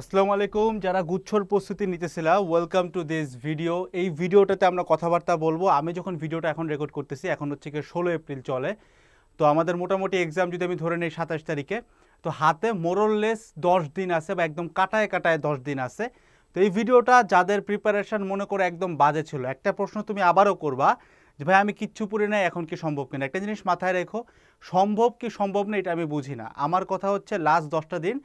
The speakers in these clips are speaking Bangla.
আসসালামু আলাইকুম যারা গুচ্ছর প্রস্তুতি নিতেছিল ওয়েলকাম টু দিস ভিডিও এই ভিডিওটাতে আমরা কথাবার্তা বলবো আমি যখন ভিডিওটা এখন রেকর্ড করতেছি এখন হচ্ছে কি ষোলো এপ্রিল চলে তো আমাদের মোটামুটি এক্সাম যদি আমি ধরে নিই সাতাশ তারিখে তো হাতে মোরললেস দশ দিন আছে বা একদম কাটায় কাটায় দশ দিন আছে তো এই ভিডিওটা যাদের প্রিপারেশান মনে করে একদম বাজে ছিল একটা প্রশ্ন তুমি আবারও করবা যে ভাই আমি কিচ্ছু পড়ি না এখন কি সম্ভব কিনা একটা জিনিস মাথায় রেখো সম্ভব কি সম্ভব না এটা আমি বুঝি না আমার কথা হচ্ছে লাস্ট দশটা দিন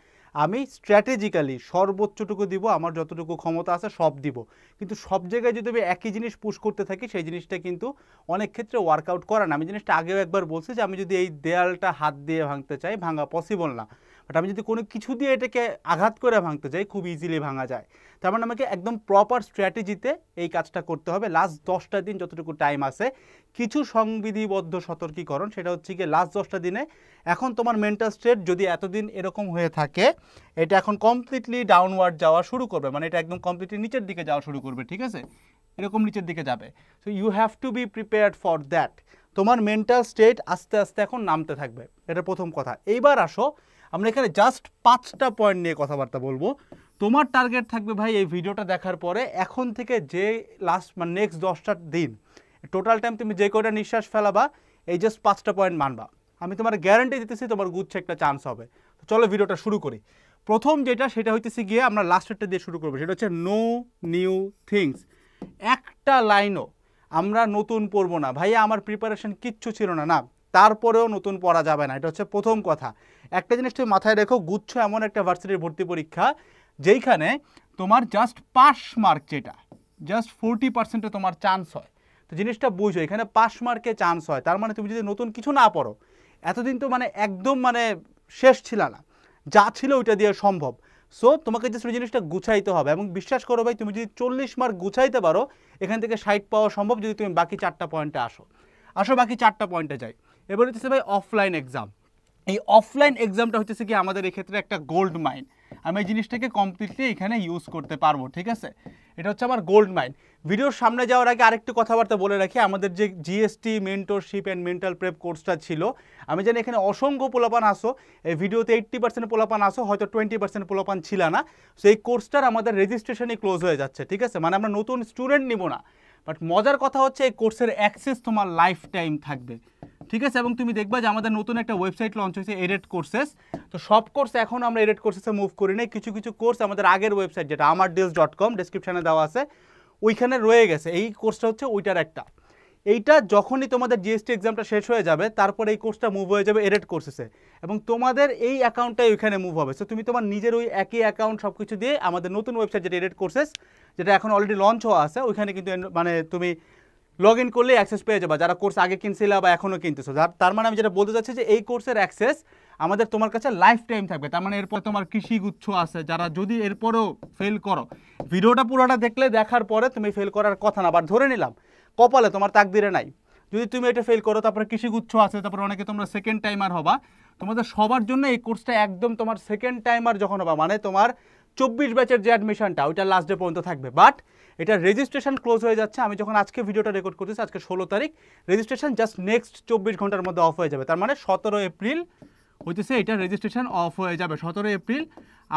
আমি স্ট্র্যাটেজিক্যালি সর্বোচ্চটুকু দিব আমার যতটুকু ক্ষমতা আছে সব দিব কিন্তু সব জায়গায় যদি আমি একই জিনিস পুশ করতে থাকি সেই জিনিসটা কিন্তু অনেক ক্ষেত্রে ওয়ার্কআউট করে না আমি জিনিসটা আগেও একবার বলছি যে আমি যদি এই দেয়ালটা হাত দিয়ে ভাঙতে চাই ভাঙা পসিবল না বাট আমি যদি কোনো কিছু দিয়ে এটাকে আঘাত করে ভাঙতে চাই খুব ইজিলি ভাঙা যায় তার মানে আমাকে একদম প্রপার স্ট্র্যাটেজিতে এই কাজটা করতে হবে লাস্ট দশটা দিন যতটুকু টাইম আছে কিছু সংবিধিবদ্ধ সতর্কীকরণ সেটা হচ্ছে গিয়ে লাস্ট দশটা দিনে এখন তোমার মেন্টাল স্টেট যদি এতদিন এরকম হয়ে থাকে এটা এখন কমপ্লিটলি ডাউনওয়ার্ড যাওয়া শুরু করবে মানে এটা একদম কমপ্লিটলি নিচের দিকে যাওয়া শুরু করবে ঠিক আছে এরকম নিচের দিকে যাবে so you have to be prepared for that তোমার মেন্টাল স্টেট আস্তে আস্তে এখন নামতে থাকবে এটা প্রথম কথা এইবার আসো আমরা এখানে জাস্ট পাঁচটা পয়েন্ট নিয়ে কথাবার্তা বলবো তোমার টার্গেট থাকবে ভাই এই ভিডিওটা দেখার পরে এখন থেকে যে লাস্ট মানে নেক্সট দশটা দিন টোটাল টাইম তুমি যে কয়টা নিঃশ্বাস ফেলাবা এই জাস্ট পাঁচটা পয়েন্ট মানবা আমি তোমার গ্যারান্টি দিতেছি তোমার গুচ্ছে একটা চান্স হবে তো চলো ভিডিওটা শুরু করি প্রথম যেটা সেটা হইতেছি গিয়ে আমরা লাস্টেরটা দিয়ে শুরু করবো সেটা হচ্ছে নো নিউ থিংস একটা লাইনও আমরা নতুন পড়বো না ভাইয়া আমার প্রিপারেশন কিচ্ছু ছিল না না তারপরেও নতুন পড়া যাবে না এটা হচ্ছে প্রথম কথা একটা জিনিস তুমি মাথায় রেখো গুচ্ছ এমন একটা ভার্সিটির ভর্তি পরীক্ষা যেইখানে তোমার জাস্ট পাস মার্ক যেটা জাস্ট ফোরটি পার্সেন্টে তোমার চান্স হয় তো জিনিসটা বুঝো এখানে পাস মার্কে চান্স হয় তার মানে তুমি যদি নতুন কিছু না পড়ো এতদিন তো মানে একদম মানে শেষ ছিল না যা ছিল ওইটা দিয়ে সম্ভব সো তোমাকে যে ওই জিনিসটা গুছাইতে হবে এবং বিশ্বাস করো ভাই তুমি যদি চল্লিশ মার্ক গুছাইতে পারো এখান থেকে ষাট পাওয়া সম্ভব যদি তুমি বাকি চারটা পয়েন্টে আসো আসো বাকি চারটা পয়েন্টে যাই এবার হচ্ছে ভাই অফলাইন এক্সাম এই অফলাইন এক্সামটা হচ্ছে কি আমাদের এক্ষেত্রে একটা গোল্ড মাইন আমি এই জিনিসটাকে কমপ্লিটলি এখানে ইউজ করতে পারবো ঠিক আছে এটা হচ্ছে আমার গোল্ড মাইন ভিডিওর সামনে যাওয়ার আগে আরেকটু কথাবার্তা বলে রাখি আমাদের যে GST mentorship and mental prep কোর্সটা ছিল আমি জানি এখানে অসংখ্য পোলাপান আসো এই ভিডিওতে এইট্টি পার্সেন্ট পোলাপান আসো হয়তো টোয়েন্টি পার্সেন্ট পোলাপান ছিল না সো এই কোর্সটার আমাদের রেজিস্ট্রেশনই ক্লোজ হয়ে যাচ্ছে ঠিক আছে মানে আমরা নতুন স্টুডেন্ট নিব না বাট মজার কথা হচ্ছে এই কোর্সের অ্যাক্সেস তোমার লাইফ টাইম থাকবে ঠিক আছে এবং তুমি দেখবা যে আমাদের নতুন একটা ওয়েবসাইট লঞ্চ হয়েছে এডেড কোর্সেস তো সব কোর্স এখন আমরা এডেড কোর্সেসে মুভ করি নাই কিছু কিছু কোর্স আমাদের আগের ওয়েবসাইট যেটা আমার ডিলস ডট কম ডিসক্রিপশানে দেওয়া আছে ওইখানে রয়ে গেছে এই কোর্সটা হচ্ছে ওইটার একটা এইটা যখনই তোমাদের জিএসটি এক্সামটা শেষ হয়ে যাবে তারপরে এই কোর্সটা মুভ হয়ে যাবে এডেড কোর্সেসে এবং তোমাদের এই অ্যাকাউন্টটাই ওইখানে মুভ হবে সো তুমি তোমার নিজের ওই একই অ্যাকাউন্ট সব কিছু দিয়ে আমাদের নতুন ওয়েবসাইট যেটা এরেট কোর্সেস যেটা এখন অলরেডি লঞ্চ হওয়া আছে ওইখানে কিন্তু মানে তুমি লগ ইন করলে অ্যাক্সেস পেয়ে যাবা যারা কোর্স আগে কিনছিলে বা এখনও কিনতেছো তার মানে আমি যেটা বলতে চাচ্ছি যে এই কোর্সের অ্যাক্সেস আমাদের তোমার কাছে লাইফ টাইম থাকবে তার মানে এরপর তোমার কৃষি গুচ্ছ আছে যারা যদি এরপরেও ফেল করো ভিডিওটা পুরোটা দেখলে দেখার পরে তুমি ফেল করার কথা না আবার ধরে নিলাম কপালে তোমার তাকদিরে নাই যদি তুমি এটা ফেল করো তারপরে কৃষিগুচ্ছ আছে তারপরে অনেকে তোমরা সেকেন্ড টাইমার হবা তোমাদের সবার জন্য এই কোর্সটা একদম তোমার সেকেন্ড টাইমার যখন হবা মানে তোমার চব্বিশ ব্যাচের যে অ্যাডমিশনটা ওইটা লাস্ট ডে পর্যন্ত থাকবে বাট এটা রেজিস্ট্রেশন ক্লোজ হয়ে যাচ্ছে আমি যখন আজকে ভিডিওটা রেকর্ড করতেছি আজকে ষোলো তারিখ রেজিস্ট্রেশন জাস্ট নেক্সট চব্বিশ ঘন্টার মধ্যে অফ হয়ে যাবে তার মানে সতেরো এপ্রিল হইতেছে এটা রেজিস্ট্রেশন অফ হয়ে যাবে সতেরো এপ্রিল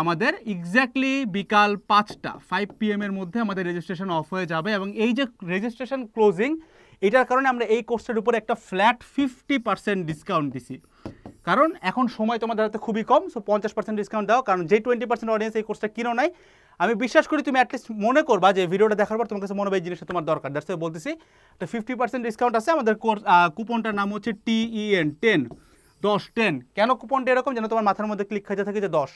আমাদের এক্স্যাক্টলি বিকাল পাঁচটা ফাইভ পিএমের মধ্যে আমাদের রেজিস্ট্রেশন অফ হয়ে যাবে এবং এই যে রেজিস্ট্রেশন ক্লোজিং এটার কারণে আমরা এই কোর্সের উপরে একটা ফ্ল্যাট ফিফটি পার্সেন্ট ডিসকাউন্ট দিছি কারণ এখন সময় তোমাদের হাতে খুবই কম সো পঞ্চাশ পার্সেন্ট ডিসকাউন্ট দাও কারণ যে টোয়েন্টি পার্সেন্ট অডিয়েন্স এই কোর্সটা কিনো নাই আমি বিশ্বাস করি তুমি অ্যাটলিস্ট মনে করবা যে ভিডিওটা দেখার পর তোমার কাছে মনে হবে এই জিনিসটা তোমার দরকার দ্যাটস বলতেছি তো ফিফটি পার্সেন্ট ডিসকাউন্ট আছে আমাদের কুপনটার নাম হচ্ছে টিইএন টেন e দশ টেন কেন কুপনটা এরকম যেন তোমার মাথার মধ্যে ক্লিক খাইতে থাকে যে দশ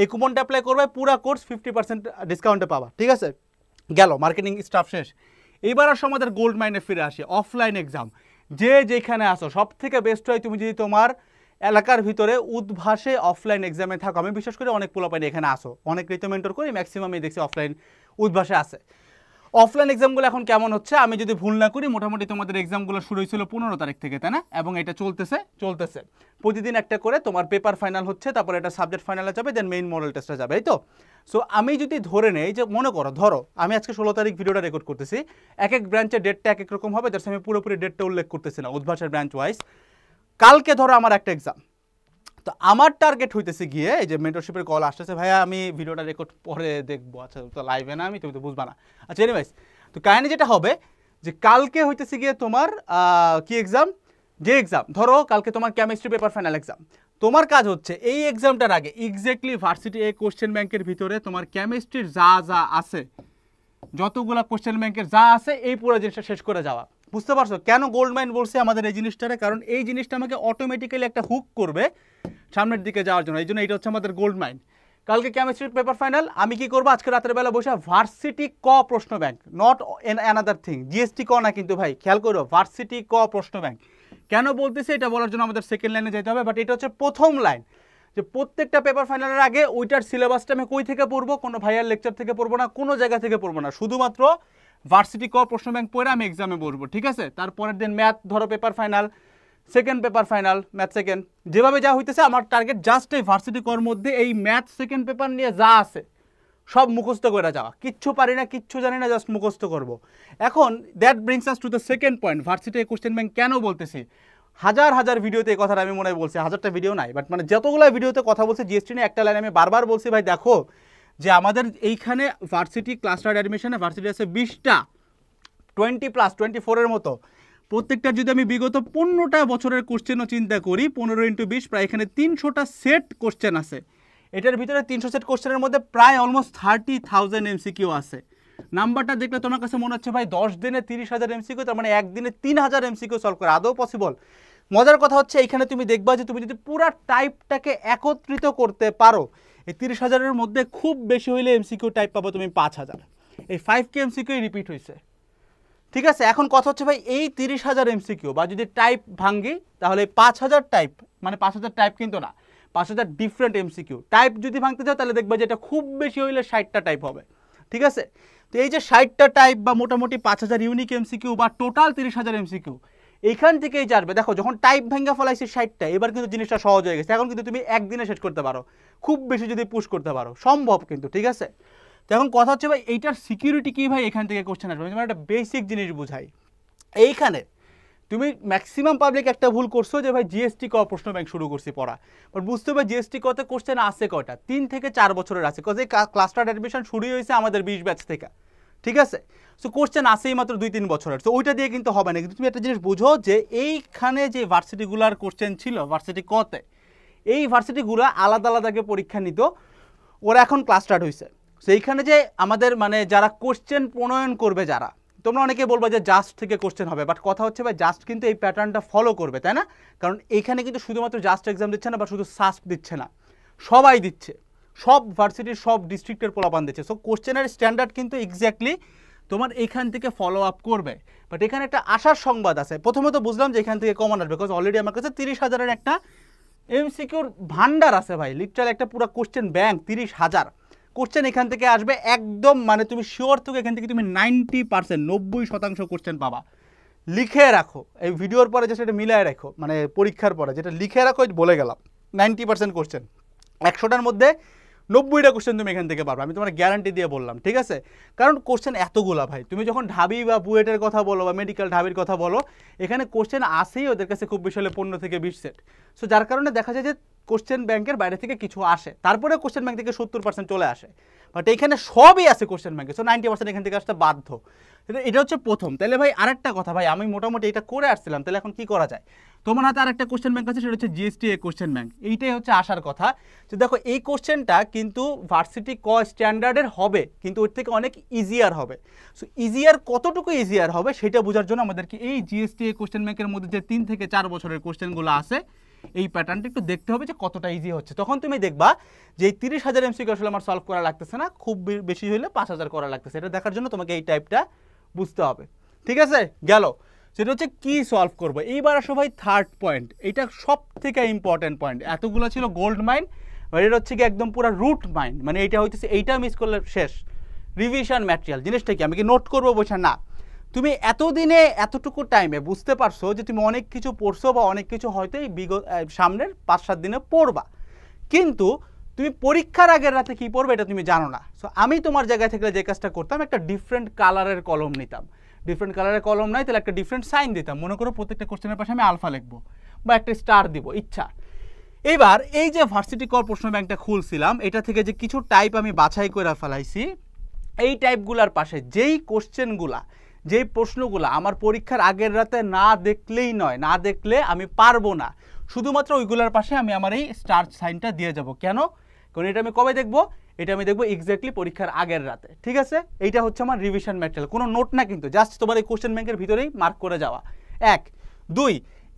এই কুপনটা অ্যাপ্লাই করবে পুরা কোর্স ফিফটি পার্সেন্ট ডিসকাউন্টে পাবা ঠিক আছে গেল মার্কেটিং স্টাফ শেষ এইবার আসো আমাদের গোল্ড মাইনে ফিরে আসে অফলাইন এক্সাম যে যেখানে আসো সব থেকে বেস্ট হয় তুমি যদি তোমার এলাকার ভিতরে উদ্ভাসে অফলাইন এক্সামে থাকো আমি বিশেষ করে অনেক পাইনি এখানে আসো অনেক রিকমেন্ডর করি ম্যাক্সিমামই দেখছি অফলাইন উদ্ভাসে আছে অফলাইন এক্সামগুলো এখন কেমন হচ্ছে আমি যদি ভুল না করি মোটামুটি তোমাদের এক্সামগুলো শুরু হয়েছিল পনেরো তারিখ থেকে তাই না এবং এটা চলতেছে চলতেছে প্রতিদিন একটা করে তোমার পেপার ফাইনাল হচ্ছে তারপরে এটা সাবজেক্ট ফাইনালে যাবে দেন মেইন মডেল টেস্টটা যাবে এই তো সো আমি যদি ধরে নেই যে মনে করো ধরো আমি আজকে ষোলো তারিখ ভিডিওটা রেকর্ড করতেছি এক এক ব্রাঞ্চের ডেটটা এক এক রকম হবে যার আমি পুরোপুরি ডেটটা উল্লেখ করতেছি না উদ্ভাসের ব্রাঞ্চ ওয়াইজ কালকে ধরো আমার একটা এক্সাম তো আমার টার্গেট হইতেছে গিয়ে এই যে মেন্টরশিপের কল আসতেছে ভাইয়া আমি ভিডিওটা রেকর্ড পরে দেখবো আচ্ছা তো লাইভে না আমি তুমি তো বুঝবা না আচ্ছা এনিওয়াইজ তো কাহিনি যেটা হবে যে কালকে হইতেছে গিয়ে তোমার কি এক্সাম যে এক্সাম ধরো কালকে তোমার কেমিস্ট্রি পেপার ফাইনাল এক্সাম তোমার কাজ হচ্ছে এই এক্সামটার আগে এক্স্যাক্টলি ভার্সিটি এ কোশ্চেন ব্যাংকের ভিতরে তোমার কেমিস্ট্রির যা যা আছে যতগুলো কোশ্চেন ব্যাংকের যা আছে এই পুরো জিনিসটা শেষ করে যাওয়া বুঝতে পারছো কেন গোল্ড মাইন বলছে আমাদের এই জিনিসটারে কারণ এই জিনিসটা আমাকে অটোমেটিক্যালি একটা হুক করবে সামনের দিকে যাওয়ার জন্য এই জন্য এটা হচ্ছে আমাদের গোল্ড মাইন কালকে কেমিস্ট্রির পেপার ফাইনাল আমি কি করবো আজকে রাতের বেলা বসে ভার্সিটি ক প্রশ্ন bank not another thing GST ক না কিন্তু ভাই খেয়াল করো ভার্সিটি ক প্রশ্ন ব্যাংক কেন বলতেছে এটা বলার জন্য আমাদের সেকেন্ড লাইনে যেতে হবে বাট এটা হচ্ছে প্রথম লাইন যে প্রত্যেকটা পেপার ফাইনালের আগে ওইটার সিলেবাসটা আমি কই থেকে পড়বো কোনো ভাইয়ার লেকচার থেকে পড়বো না কোনো জায়গা থেকে পড়বো না শুধুমাত্র ভার্সিটি কর প্রশ্ন ব্যাংক পড়ে আমি এক্সামে বসবো ঠিক আছে তারপরের দিন ম্যাথ ধরো paper final second paper final math second যেভাবে যা হইতেছে আমার টার্গেট জাস্ট এই ভার্সিটি কর মধ্যে এই ম্যাথ সেকেন্ড পেপার নিয়ে যা আছে সব মুখস্থ করে যাওয়া কিচ্ছু পারি না কিচ্ছু জানি না জাস্ট মুখস্থ করব। এখন that brings us to the second point varsity question bank কেন বলতেছি হাজার হাজার ভিডিওতে এই কথাটা আমি মনে হয় বলছি হাজারটা ভিডিও নাই বাট মানে যতগুলো ভিডিওতে কথা বলছি জিএসটি নিয়ে একটা লাইন আমি বারবার বলছি ভাই দেখো যে আমাদের এইখানে ভার্সিটি ক্লাস্টার অ্যাডমিশনে ভার্সিটি আছে বিশটা টোয়েন্টি প্লাস টোয়েন্টি ফোরের মতো প্রত্যেকটা যদি আমি বিগত পনেরোটা বছরের কোশ্চেনও চিন্তা করি পনেরো ইন্টু বিশ প্রায় এখানে তিনশোটা সেট কোশ্চেন আছে এটার ভিতরে তিনশো সেট কোশ্চেনের মধ্যে প্রায় অলমোস্ট থার্টি থাউজেন্ড এমসিকিউ আছে নাম্বারটা দেখলে তোমার কাছে মনে হচ্ছে ভাই দশ দিনে তিরিশ হাজার এমসিকিউ তার মানে একদিনে তিন হাজার এমসিকিউ সলভ করে আদৌ পসিবল মজার কথা হচ্ছে এখানে তুমি দেখবা যে তুমি যদি পুরো টাইপটাকে একত্রিত করতে পারো এই তিরিশ হাজারের মধ্যে খুব বেশি হইলে এমসিকিউ টাইপ পাবো তুমি পাঁচ হাজার এই ফাইভ কে এমসিকিউ রিপিট হয়েছে ঠিক আছে এখন কথা হচ্ছে ভাই এই তিরিশ হাজার এমসিকিউ বা যদি টাইপ ভাঙ্গি তাহলে পাঁচ হাজার টাইপ মানে পাঁচ হাজার টাইপ কিন্তু না পাঁচ হাজার ডিফারেন্ট এমসিকিউ টাইপ যদি ভাঙতে চাও তাহলে দেখবে যে এটা খুব বেশি হইলে ষাটটা টাইপ হবে ঠিক আছে তো এই যে ষাটটা টাইপ বা মোটামুটি পাঁচ হাজার ইউনিক এমসিকিউ বা টোটাল তিরিশ হাজার এমসিকিউ এইখান থেকেই যাবে দেখো যখন টাইপ ভেঙ্গা ফলাইছে সাইটটা এবার কিন্তু জিনিসটা সহজ হয়ে গেছে এখন কিন্তু তুমি একদিনে শেষ করতে পারো খুব বেশি যদি পুশ করতে পারো সম্ভব কিন্তু ঠিক আছে তো এখন কথা হচ্ছে ভাই এইটার সিকিউরিটি কী ভাই এখান থেকে কোশ্চেন আসবে তোমার একটা বেসিক জিনিস বুঝাই এইখানে তুমি ম্যাক্সিমাম পাবলিক একটা ভুল করছো যে ভাই জিএসটি ক প্রশ্ন ব্যাংক শুরু করছি পড়া বাট বুঝতে হবে জিএসটি কত কোশ্চেন আছে কয়টা তিন থেকে চার বছরের আছে কজ এই ক্লাস্টার অ্যাডমিশন শুরুই হয়েছে আমাদের বিশ ব্যাচ থেকে ঠিক আছে সো কোশ্চেন আসেই মাত্র দুই তিন বছরের সো ওইটা দিয়ে কিন্তু হবে না কিন্তু তুমি একটা জিনিস বুঝো যে এইখানে যে ভার্সিটিগুলার কোশ্চেন ছিল ভার্সিটি কতে এই ভার্সিটিগুলো আলাদা আলাদাকে পরীক্ষা নিত ওরা এখন ক্লাস স্টার্ট হয়েছে সো এইখানে যে আমাদের মানে যারা কোশ্চেন প্রণয়ন করবে যারা তোমরা অনেকে বলবো যে জাস্ট থেকে কোশ্চেন হবে বাট কথা হচ্ছে ভাই জাস্ট কিন্তু এই প্যাটার্নটা ফলো করবে তাই না কারণ এইখানে কিন্তু শুধুমাত্র জাস্ট এক্সাম দিচ্ছে না বা শুধু সাস্ট দিচ্ছে না সবাই দিচ্ছে সব ভার্সিটির সব ডিস্ট্রিক্টের পোলাপান দিচ্ছে সো কোশ্চেনের স্ট্যান্ডার্ড কিন্তু এক্স্যাক্টলি তোমার এখান থেকে ফলো আপ করবে বাট এখানে একটা আশার সংবাদ আছে প্রথমে তো বুঝলাম যে এখান থেকে কমন আসবে বিকজ অলরেডি আমার কাছে তিরিশ হাজারের একটা এমসিকিউর ভান্ডার আছে ভাই লিটারাল একটা পুরো কোশ্চেন ব্যাংক তিরিশ হাজার কোশ্চেন এখান থেকে আসবে একদম মানে তুমি শিওর থেকে এখান থেকে তুমি নাইনটি পার্সেন্ট নব্বই শতাংশ কোশ্চেন পাবা লিখে রাখো এই ভিডিওর পরে যে সেটা মিলায় রাখো মানে পরীক্ষার পরে যেটা লিখে রাখো বলে গেলাম নাইনটি পার্সেন্ট কোশ্চেন একশোটার মধ্যে নব্বইটা কোশ্চেন তুমি এখান থেকে পারবে আমি তোমার গ্যারান্টি দিয়ে বললাম ঠিক আছে কারণ কোশ্চেন এতগুলা ভাই তুমি যখন ঢাবি বা বুয়েটের কথা বলো বা মেডিকেল ঢাবির কথা বলো এখানে কোশ্চেন আসেই ওদের কাছে খুব বেশি হলে পনেরো থেকে বিশ সেট সো যার কারণে দেখা যায় যে কোশ্চেন ব্যাংকের বাইরে থেকে কিছু আসে তারপরে কোশ্চেন ব্যাংক থেকে সত্তর পার্সেন্ট চলে আসে বাট এখানে সবই আছে কোশ্চেন ব্যাংকে সো নাইনটি পার্সেন্ট এখান থেকে আসতে বাধ্য এটা হচ্ছে প্রথম তাহলে ভাই আরেকটা কথা ভাই আমি মোটামুটি এটা করে আসছিলাম তাহলে এখন কি করা যায় তোমার হাতে আরেকটা কোশ্চেন ব্যাংক আছে সেটা হচ্ছে জিএসটি এ কোশ্চেন ব্যাংক এইটাই হচ্ছে আসার কথা যে দেখো এই কোশ্চেনটা কিন্তু ভার্সিটি ক স্ট্যান্ডার্ডের হবে কিন্তু ওর থেকে অনেক ইজিয়ার হবে সো ইজিয়ার কতটুকু ইজিয়ার হবে সেটা বোঝার জন্য আমাদেরকে এই জিএসটি এ কোশ্চেন ব্যাংকের মধ্যে যে তিন থেকে চার বছরের কোশ্চেনগুলো আছে এই প্যাটার্নটা একটু দেখতে হবে যে কতটা ইজি হচ্ছে তখন তুমি দেখবা যে এই তিরিশ হাজার এমসিকে আসলে আমার সলভ করা লাগতেছে না খুব বেশি হলে পাঁচ হাজার করা লাগতেছে এটা দেখার জন্য তোমাকে এই টাইপটা বুঝতে হবে ঠিক আছে গেল সেটা হচ্ছে কী সলভ করব এইবার আসো ভাই থার্ড পয়েন্ট এটা সব থেকে ইম্পর্ট্যান্ট পয়েন্ট এতগুলো ছিল গোল্ড মাইন আর এটা হচ্ছে কি একদম পুরো রুট মাইন মানে এটা হইতেছে এইটা মিস করলে শেষ রিভিশন ম্যাটেরিয়াল জিনিসটা কি আমি কি নোট করবো বসে না তুমি এতদিনে এতটুকু টাইমে বুঝতে পারছো যে তুমি অনেক কিছু পড়ছো বা অনেক কিছু হয়তো বিগত সামনের পাঁচ সাত দিনে পড়বা কিন্তু তুমি পরীক্ষার আগের রাতে কি পড়বে এটা তুমি জানো না সো আমি তোমার জায়গায় থাকলে যে কাজটা করতাম একটা ডিফারেন্ট কালারের কলম নিতাম ডিফারেন্ট কালারের কলম নাই তাহলে একটা ডিফারেন্ট সাইন দিতাম মনে করো প্রত্যেকটা কোশ্চেনের পাশে আমি আলফা লিখবো বা একটা স্টার দিব ইচ্ছা এবার এই যে ভার্সিটি কর প্রশ্ন ব্যাংকটা খুলছিলাম এটা থেকে যে কিছু টাইপ আমি বাছাই করে ফেলাইছি এই টাইপগুলার পাশে যেই কোশ্চেনগুলা যেই প্রশ্নগুলো আমার পরীক্ষার আগের রাতে না দেখলেই নয় না দেখলে আমি পারবো না শুধুমাত্র ওইগুলার পাশে আমি আমার এই স্টার সাইনটা দিয়ে যাব কেন কারণ এটা আমি কবে দেখবো এটা আমি দেখবো এক্স্যাক্টলি পরীক্ষার আগের রাতে ঠিক আছে এইটা হচ্ছে আমার রিভিশন ম্যাটেরিয়াল কোনো নোট না কিন্তু জাস্ট তোমার এই কোশ্চেন ব্যাংকের ভিতরেই মার্ক করে যাওয়া এক দুই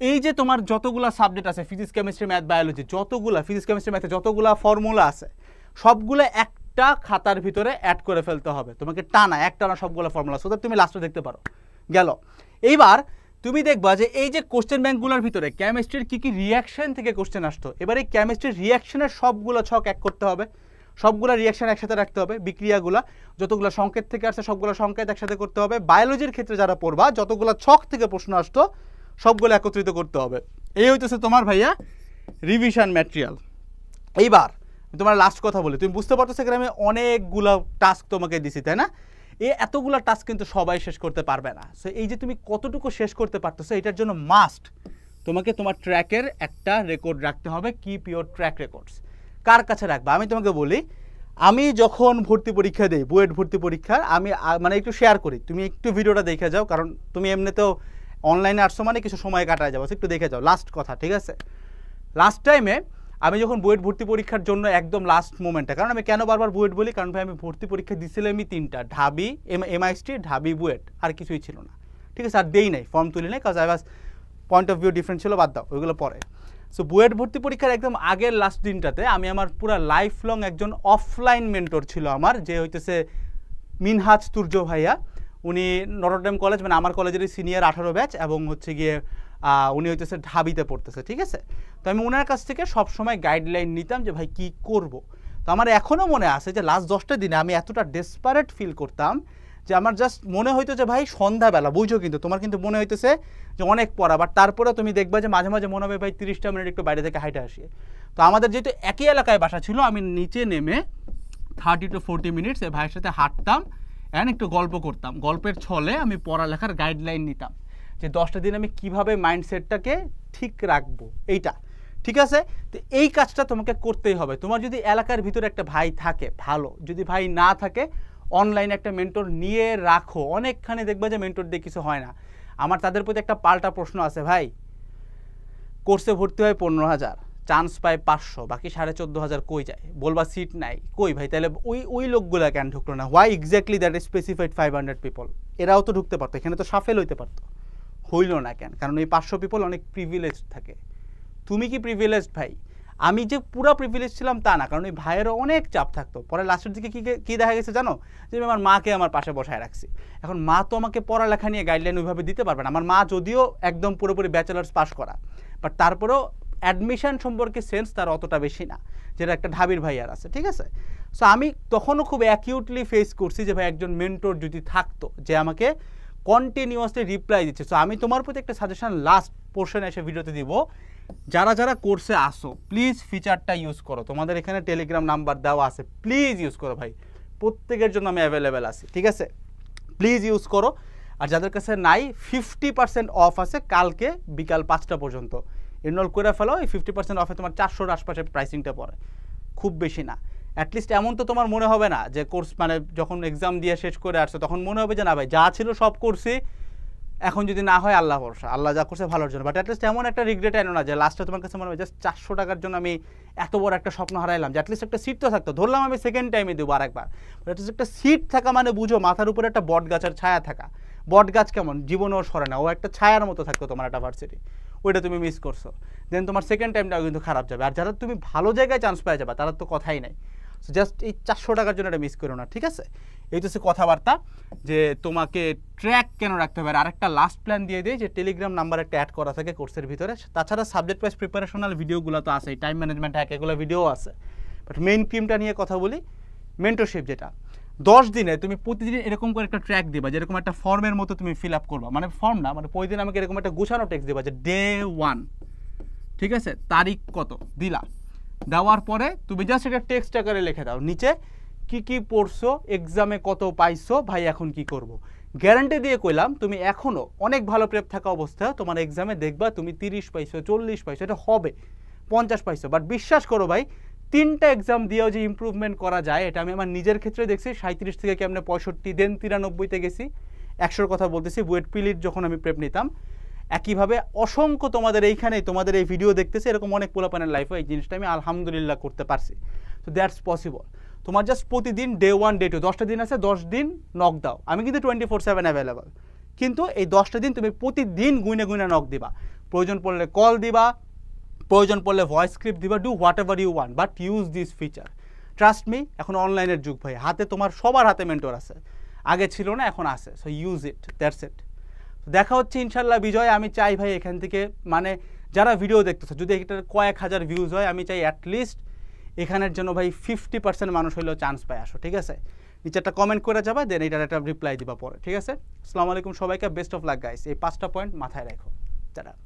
এই যে তোমার যতগুলা সাবজেক্ট আছে ফিজিক্স কেমিস্ট্রি ম্যাথ বায়োলজি যতগুলা ফিজিক্স কেমিস্ট্রি ম্যাথে যতগুলা ফর্মুলা আছে সবগুলো একটা খাতার ভিতরে অ্যাড করে ফেলতে হবে তোমাকে টানা এক টানা সবগুলো ফর্মুলা সো দ্যাট তুমি লাস্টে দেখতে পারো গেল এইবার তুমি দেখবা যে এই যে কোশ্চেন ব্যাংকগুলোর ভিতরে কেমিস্ট্রির কী কী রিয়াকশান থেকে কোশ্চেন আসতো এবার এই কেমিস্ট্রির রিয়াকশানের সবগুলো ছক এক করতে হবে সবগুলো রিয়াকশান একসাথে রাখতে হবে বিক্রিয়াগুলা যতগুলো সংকেত থেকে আসছে সবগুলো সংকেত একসাথে করতে হবে বায়োলজির ক্ষেত্রে যারা পড়বা যতগুলো ছক থেকে প্রশ্ন আসতো সবগুলো একত্রিত করতে হবে এই হইতেছে তোমার ভাইয়া রিভিশন ম্যাটেরিয়াল এইবার তোমার লাস্ট কথা বলি তুমি বুঝতে পারতো সেখানে আমি অনেকগুলো টাস্ক তোমাকে দিছি তাই না এ এতগুলো টাস্ক কিন্তু সবাই শেষ করতে পারবে না সো এই যে তুমি কতটুকু শেষ করতে পারতেছো এটার জন্য মাস্ট তোমাকে তোমার ট্র্যাকের একটা রেকর্ড রাখতে হবে কিপ ইউর ট্র্যাক রেকর্ডস কার কাছে রাখবে আমি তোমাকে বলি আমি যখন ভর্তি পরীক্ষা দিই বুয়েট ভর্তি পরীক্ষার আমি মানে একটু শেয়ার করি তুমি একটু ভিডিওটা দেখে যাও কারণ তুমি এমনিতেও অনলাইনে আসছো মানে কিছু সময় কাটায় যাবো একটু দেখে যাও লাস্ট কথা ঠিক আছে লাস্ট টাইমে আমি যখন বুয়েট ভর্তি পরীক্ষার জন্য একদম লাস্ট মোমেন্টে কারণ আমি কেন বারবার বুয়েট বলি কারণ ভাই আমি ভর্তি পরীক্ষা আমি তিনটা ঢাবি এম এমআইএসটি ঢাবি বুয়েট আর কিছুই ছিল না ঠিক আছে আর দেই নাই ফর্ম তুলি নাই কাজ I was point of view different ছিল বাদ দাও ওইগুলো পরে সো বুয়েট ভর্তি পরীক্ষার একদম আগের লাস্ট দিনটাতে আমি আমার পুরো লাইফ লং একজন অফলাইন মেন্টর ছিল আমার যে হইতেছে মিনহাজ তুর্য ভাইয়া উনি নটরডেম কলেজ মানে আমার কলেজেরই সিনিয়র আঠারো ব্যাচ এবং হচ্ছে গিয়ে উনি হইতেছে ঢাবিতে পড়তেছে ঠিক আছে তো আমি ওনার কাছ থেকে সবসময় গাইডলাইন নিতাম যে ভাই কি করব। তো আমার এখনও মনে আছে যে লাস্ট দশটা দিনে আমি এতটা ডেসপারেট ফিল করতাম যে আমার জাস্ট মনে হইতো যে ভাই সন্ধ্যাবেলা বুঝো কিন্তু তোমার কিন্তু মনে হইতেছে যে অনেক পড়া বাট তারপরে তুমি দেখবা যে মাঝে মাঝে মনে হবে ভাই তিরিশটা মিনিট একটু বাইরে থেকে হাইটে আসিয়ে তো আমাদের যেহেতু একই এলাকায় বাসা ছিল আমি নিচে নেমে থার্টি টু ফোরটি মিনিটস এ ভাইয়ের সাথে হাঁটতাম অ্যান্ড একটু গল্প করতাম গল্পের ছলে আমি পড়ালেখার গাইডলাইন নিতাম যে দশটা দিন আমি কিভাবে মাইন্ডসেটটাকে ঠিক রাখবো এইটা ঠিক আছে তো এই কাজটা তোমাকে করতেই হবে তোমার যদি এলাকার ভিতরে একটা ভাই থাকে ভালো যদি ভাই না থাকে অনলাইনে একটা মেন্টর নিয়ে রাখো অনেকখানে দেখবে যে মেন্টর দিয়ে কিছু হয় না আমার তাদের প্রতি একটা পাল্টা প্রশ্ন আছে ভাই কোর্সে ভর্তি হয় পনেরো হাজার চান্স পায় পাঁচশো বাকি সাড়ে চোদ্দো হাজার কই যায় বলবা সিট নাই কই ভাই তাহলে ওই ওই লোকগুলা কেন ঢুকলো না why exactly that specified five hundred people এরাও তো ঢুকতে পারতো এখানে তো সাফেল হইতে পারতো হইল না কেন কারণ ওই পার্শ্ব পিপল অনেক প্রিভিলেজ থাকে তুমি কি প্রিভিলেজ ভাই আমি যে পুরো প্রিভিলেজ ছিলাম তা না কারণ ওই ভাইয়েরও অনেক চাপ থাকতো পরে লাস্টের দিকে কী কী দেখা গেছে জানো যে আমি আমার মাকে আমার পাশে বসায় রাখছি এখন মা তো আমাকে পড়ালেখা নিয়ে গাইডলাইন ওইভাবে দিতে পারবে না আমার মা যদিও একদম পুরোপুরি ব্যাচেলার্স পাস করা বাট তারপরেও অ্যাডমিশন সম্পর্কে সেন্স তার অতটা বেশি না যেটা একটা ঢাবির ভাইয়ার আছে ঠিক আছে সো আমি তখনও খুব অ্যাকিউটলি ফেস করছি যে ভাই একজন মেন্টর যদি থাকতো যে আমাকে কন্টিনিউয়াসলি রিপ্লাই দিচ্ছে সো আমি তোমার প্রতি একটা সাজেশান লাস্ট পোর্শনে এসে ভিডিওতে দিব যারা যারা কোর্সে আসো প্লিজ ফিচারটা ইউজ করো তোমাদের এখানে টেলিগ্রাম নাম্বার দেওয়া আছে প্লিজ ইউজ করো ভাই প্রত্যেকের জন্য আমি অ্যাভেলেবেল আছি ঠিক আছে প্লিজ ইউজ করো আর যাদের কাছে নাই ফিফটি পার্সেন্ট অফ আছে কালকে বিকাল পাঁচটা পর্যন্ত এনরোল করে ফেলো এই ফিফটি পার্সেন্ট অফে তোমার চারশোর আশপাশে প্রাইসিংটা পড়ে খুব বেশি না অ্যাটলিস্ট এমন তো তোমার মনে হবে না যে কোর্স মানে যখন এক্সাম দিয়ে শেষ করে আসছো তখন মনে হবে যে না ভাই যা ছিল সব করছি এখন যদি না হয় আল্লাহ ভরসা আল্লাহ যা করছে ভালোর জন্য বাট অ্যাটলিস্ট এমন একটা রিগ্রেট এনো না যে লাস্টে তোমার কাছে মনে হবে জাস্ট চারশো টাকার জন্য আমি এত বড় একটা স্বপ্ন হারাইলাম যে অ্যাটলিস্ট একটা সিট তো থাকতো ধরলাম আমি সেকেন্ড টাইমে দেবো আর একবার অ্যাটলিস্ট একটা সিট থাকা মানে বুঝো মাথার উপরে একটা বট গাছের ছায়া থাকা বট গাছ কেমন জীবনেও সরে না ও একটা ছায়ার মতো থাকতো তোমার একটা ভার্সিটি ওইটা তুমি মিস করছো দেন তোমার সেকেন্ড টাইমটাও কিন্তু খারাপ যাবে আর যারা তুমি ভালো জায়গায় চান্স পেয়ে যাবে তারা তো কথাই নাই জাস্ট এই চারশো টাকার জন্য এটা মিস করো না ঠিক আছে এই তো সে কথাবার্তা যে তোমাকে ট্র্যাক কেন রাখতে হবে আর একটা লাস্ট প্ল্যান দিয়ে দিই যে টেলিগ্রাম নাম্বার একটা অ্যাড করা থাকে কোর্সের ভিতরে তাছাড়া সাবজেক্ট ওয়াইজ প্রিপারেশনাল ভিডিওগুলো তো আছে টাইম ম্যানেজমেন্ট হ্যাক এগুলো ভিডিও আছে বাট মেইন ক্রিমটা নিয়ে কথা বলি মেন্টরশিপ যেটা দশ দিনে তুমি প্রতিদিন এরকম করে একটা ট্র্যাক দিবা যেরকম একটা ফর্মের মতো তুমি ফিল আপ করবা মানে ফর্ম না মানে প্রতিদিন আমাকে এরকম একটা গুছানো টেক্সট দিবা যে ডে ওয়ান ঠিক আছে তারিখ কত দিলা দেওয়ার পরে তুমি জাস্ট এটা টেক্সট আকারে লিখে দাও নিচে কি কি পড়ছো এক্সামে কত পাইছো ভাই এখন কি করব। গ্যারান্টি দিয়ে কইলাম তুমি এখনও অনেক ভালো প্রেপ থাকা অবস্থায় তোমার এক্সামে দেখবা তুমি তিরিশ পাইছো চল্লিশ পাইছো এটা হবে পঞ্চাশ পাইছো বাট বিশ্বাস করো ভাই তিনটা এক্সাম দিয়েও যে ইম্প্রুভমেন্ট করা যায় এটা আমি আমার নিজের ক্ষেত্রে দেখছি সাঁত্রিশ থেকে কেমনে পঁয়ষট্টি দেন তিরানব্বইতে গেছি একশোর কথা বলতেছি বুয়েট পিলিট যখন আমি প্রেপ নিতাম একইভাবে অসংখ্য তোমাদের এইখানেই তোমাদের এই ভিডিও দেখতেছে এরকম অনেক পোলাপানের লাইফ এই জিনিসটা আমি আলহামদুলিল্লাহ করতে পারছি তো দ্যাটস পসিবল তোমার জাস্ট প্রতিদিন ডে ওয়ান ডে টু দশটা দিন আছে দশ দিন নক দাও আমি কিন্তু টোয়েন্টি ফোর সেভেন অ্যাভেলেবল কিন্তু এই দশটা দিন তুমি প্রতিদিন গুনে গুনে নক দিবা প্রয়োজন পড়লে কল দিবা প্রয়োজন পড়লে ভয়েস স্ক্রিপ্ট দিবা do whatever you want but use this feature trust me এখন অনলাইনের যুগ ভাই হাতে তোমার সবার হাতে মেন্টর আছে আগে ছিল না এখন আছে so use it that's it দেখা হচ্ছে ইনশাল্লাহ বিজয় আমি চাই ভাই এখান থেকে মানে যারা ভিডিও দেখতেছে যদি এটার কয়েক হাজার ভিউজ হয় আমি চাই অ্যাটলিস্ট এখানের জন্য ভাই ফিফটি পার্সেন্ট মানুষ হইলেও চান্স পায় আসো ঠিক আছে নিচে একটা কমেন্ট করে যাবা দেন এটার একটা রিপ্লাই দিবা পরে ঠিক আছে আসসালামু আলাইকুম সবাইকে বেস্ট অফ লাক গাইস এই পাঁচটা পয়েন্ট মাথায় রাখো যারা